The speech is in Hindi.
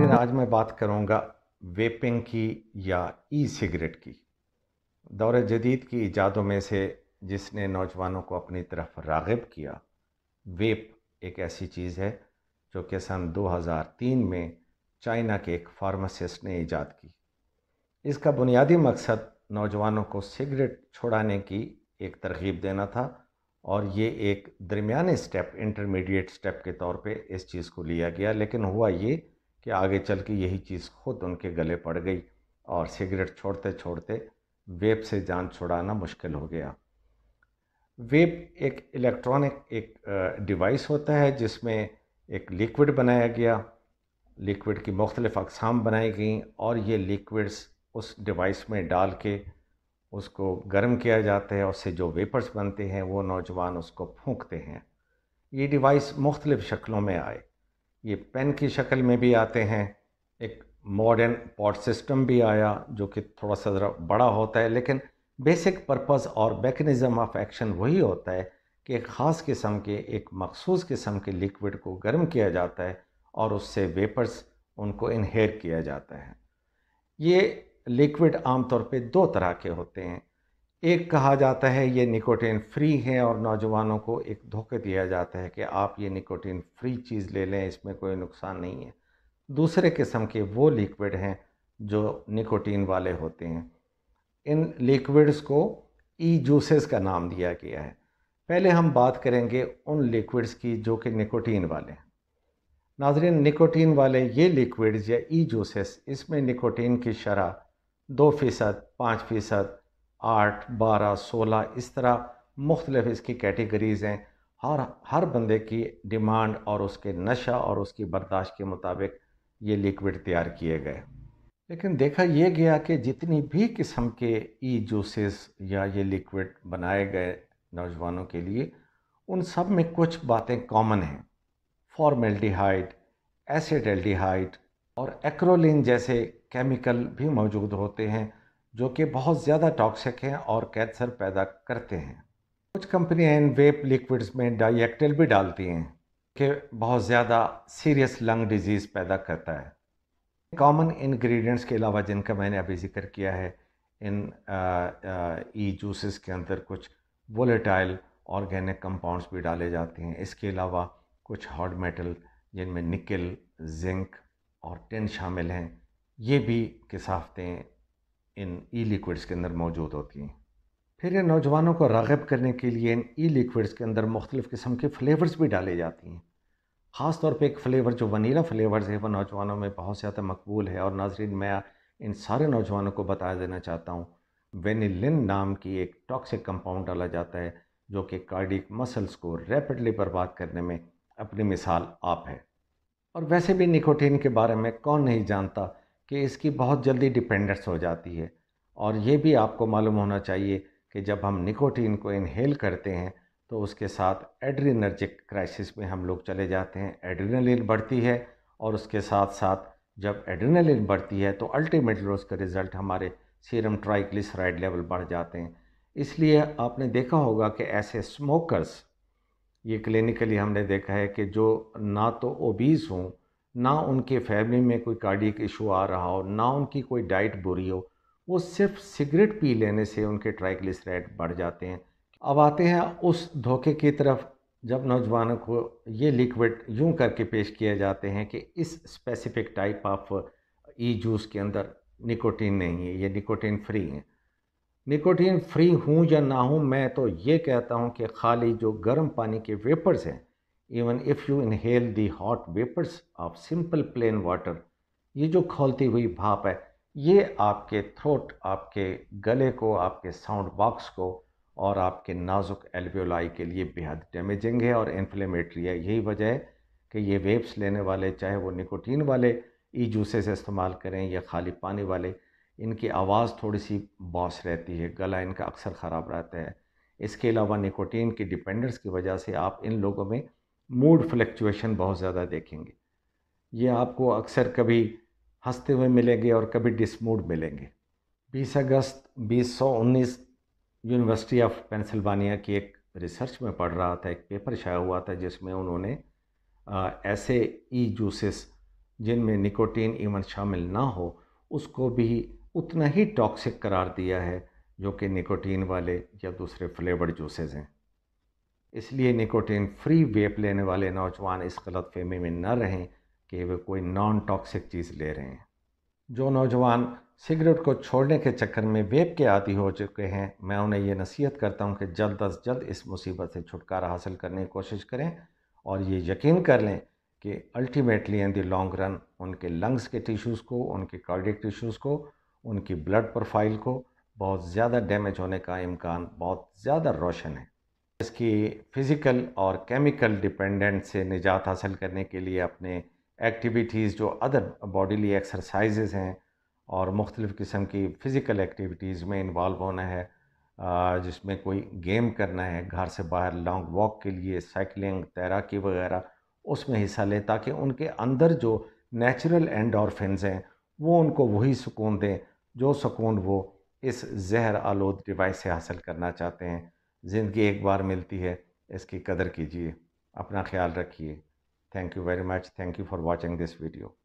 नाजिर आज मैं बात करूँगा वेपिंग की या ई सिगरेट की दौर जदीद की ईजादों में से जिसने नौजवानों को अपनी तरफ रागब किया वेप एक ऐसी चीज़ है जो कि सन 2003 में चाइना के एक फार्मासिस्ट ने ईजाद की इसका बुनियादी मकसद नौजवानों को सिगरेट छोड़ाने की एक तरगीब देना था और ये एक दरमिया स्टेप इंटरमीडिएट स्टेप के तौर पे इस चीज़ को लिया गया लेकिन हुआ ये कि आगे चल के यही चीज़ खुद उनके गले पड़ गई और सिगरेट छोड़ते छोड़ते वेब से जान छुड़ाना मुश्किल हो गया वेब एक इलेक्ट्रॉनिक एक डिवाइस होता है जिसमें एक लिक्विड बनाया गया लिक्विड की मुख्तलिफ अकसाम बनाई गई और ये लिक्विड्स उस डिवाइस में डाल के उसको गर्म किया जाता है उससे जो वेपर्स बनते हैं वो नौजवान उसको फूंकते हैं ये डिवाइस मुख्तलिफ़ शक्लों में आए ये पेन की शक्ल में भी आते हैं एक मॉडर्न पॉट सिस्टम भी आया जो कि थोड़ा सा ज़रा बड़ा होता है लेकिन बेसिक पर्पस और मेकनिज़म ऑफ एक्शन वही होता है कि एक ख़ास किस्म के एक मखसूस किस्म के लिक्विड को गर्म किया जाता है और उससे वेपर्स उनको इनहेयर किया जाता है ये लिक्विड आमतौर पे दो तरह के होते हैं एक कहा जाता है ये निकोटीन फ्री है और नौजवानों को एक धोखे दिया जाता है कि आप ये निकोटीन फ्री चीज़ ले लें इसमें कोई नुकसान नहीं है दूसरे किस्म के वो लिक्विड हैं जो निकोटीन वाले होते हैं इन लिक्विड्स को ई जूसेस का नाम दिया गया है पहले हम बात करेंगे उन लिक्विड्स की जो कि निकोटीन वाले हैं नाजरीन निकोटीन वाले ये लिक्विड्स या ई जूसेस इसमें निकोटीन की शरह दो फ़ीसद पाँच फ़ीसद आठ बारह सोलह इस तरह मुख्तलिफ इसकी कैटेगरीज़ हैं और हर बंदे की डिमांड और उसके नशा और उसकी बर्दाश्त के मुताबिक ये लिक्विड तैयार किए गए लेकिन देखा यह गया कि जितनी भी किस्म के ई जूसेस या ये लिक्विड बनाए गए नौजवानों के लिए उन सब में कुछ बातें कॉमन हैं फॉर्मेल्टीहाइड एसिड एल्डिहाइड और एक्रोलिन जैसे केमिकल भी मौजूद होते हैं जो कि बहुत ज़्यादा टॉक्सिक हैं और कैंसर पैदा करते हैं कुछ कंपनियां इन वेप लिक्विड्स में डाइक्टल भी डालती हैं कि बहुत ज़्यादा सीरियस लंग डिजीज़ पैदा करता है कॉमन इंग्रेडिएंट्स के अलावा जिनका मैंने अभी जिक्र किया है इन ई जूसेस e के अंदर कुछ वोलेटाइल ऑर्गेनिक कंपाउंड्स भी डाले जाते हैं इसके अलावा कुछ हॉट मेटल जिनमें निकल जिंक और टिन शामिल हैं ये भी किसाफतें इन ई लिक्विड्स के अंदर मौजूद होती हैं फिर इन नौजवानों को रागब करने के लिए इन ई लिक्विड्स के अंदर मुख्तलिफ़ किस्म के फ़्लेवर्स भी डाले जाती हैं ख़ास तौर पर एक फ़्लेवर जो वनीला फ़्लेवर्स है वह नौजवानों में बहुत ज़्यादा मकबूल है और नाजरीन मैं इन सारे नौजवानों को बता देना चाहता हूँ वेनिलिन नाम की एक टॉक्सिक कंपाउंड डाला जाता है जो कि कार्डिक मसल्स को रैपिडली बर्बाद करने में अपनी मिसाल आप है और वैसे भी निकोटीन के बारे में कौन नहीं जानता कि इसकी बहुत जल्दी डिपेंडेंस हो जाती है और ये भी आपको मालूम होना चाहिए कि जब हम निकोटीन को इनहेल करते हैं तो उसके साथ एड्रीनर्जिक क्राइसिस में हम लोग चले जाते हैं एड्रीनलिन बढ़ती है और उसके साथ साथ जब एड्रीनलिन बढ़ती है तो अल्टीमेटली उसका रिज़ल्ट हमारे सीरम ट्राइग्लिसराइड लेवल बढ़ जाते हैं इसलिए आपने देखा होगा कि ऐसे स्मोकर्स ये क्लिनिकली हमने देखा है कि जो ना तो ओबीज़ हों ना उनके फैमिली में कोई कार्डिक इशू आ रहा हो ना उनकी कोई डाइट बुरी हो वो सिर्फ सिगरेट पी लेने से उनके ट्राइग्लिसराइड बढ़ जाते हैं अब आते हैं उस धोखे की तरफ जब नौजवानों को ये लिक्विड यूं करके पेश किए जाते हैं कि इस specific type of E juice के अंदर निकोटीन नहीं है ये निकोटीन फ्री है निकोटीन फ्री हूँ या ना हूँ मैं तो ये कहता हूँ कि खाली जो गर्म पानी के वेपर्स हैं even if you inhale the hot vapours of simple plain water ये जो खोलती हुई भाप है ये आपके थ्रोट आपके गले को आपके साउंड बॉक्स को और आपके नाजुक एल्वियोलाई के लिए बेहद डैमेजिंग है और इन्फ्लेमेटरी है यही वजह है कि ये वेप्स लेने वाले चाहे वो निकोटीन वाले ई जूसेस इस्तेमाल करें या खाली पानी वाले इनकी आवाज़ थोड़ी सी बॉस रहती है गला इनका अक्सर ख़राब रहता है इसके अलावा निकोटीन की डिपेंडेंस की वजह से आप इन लोगों में मूड फ्लक्चुएशन बहुत ज़्यादा देखेंगे ये आपको अक्सर कभी हंसते हुए मिलेंगे और कभी डिसमूड मिलेंगे 20 अगस्त 2019 यूनिवर्सिटी ऑफ पेंसिल्वानिया की एक रिसर्च में पढ़ रहा था एक पेपर शाया हुआ था जिसमें उन्होंने आ, ऐसे ई जूसेस जिनमें निकोटीन इवन शामिल ना हो उसको भी उतना ही टॉक्सिक करार दिया है जो कि निकोटीन वाले या दूसरे फ्लेवर्ड जूसेज़ हैं इसलिए निकोटीन फ्री वेप लेने वाले नौजवान इस गलत फहमी में न रहें कि वे कोई नॉन टॉक्सिक चीज़ ले रहे हैं जो नौजवान सिगरेट को छोड़ने के चक्कर में वेप के आदि हो चुके हैं मैं उन्हें यह नसीहत करता हूँ कि जल्द अज जल्द इस मुसीबत से छुटकारा हासिल करने की कोशिश करें और ये यकीन कर लें कि ultimately in the long run उनके लंग्स के टिश्यूज़ को उनके कार्डिक टिश्यूज़ को उनकी ब्लड प्रोफाइल को बहुत ज़्यादा डैमेज होने का इम्कान बहुत ज़्यादा रोशन है इसकी फ़िज़िकल और केमिकल डिपेंडेंट से निजात हासिल करने के लिए अपने एक्टिविटीज़ जो अदर बॉडीली एक्सरसाइजेज़ हैं और मुख्तलिफ़ किस्म की फ़िज़िकल एक्टिविटीज़ में इन्वॉल्व होना है जिसमें कोई गेम करना है घर से बाहर लॉन्ग वॉक के लिए साइकिलिंग तैराकी वगैरह उसमें हिस्सा लें ताकि उनके अंदर जो नेचुरल एंडोरफिनस हैं वो उनको वही सुकून दें जो सुकून वो इस जहर आलोद डिवाइस से हासिल करना चाहते हैं ज़िंदगी एक बार मिलती है इसकी कदर कीजिए अपना ख्याल रखिए thank you very much thank you for watching this video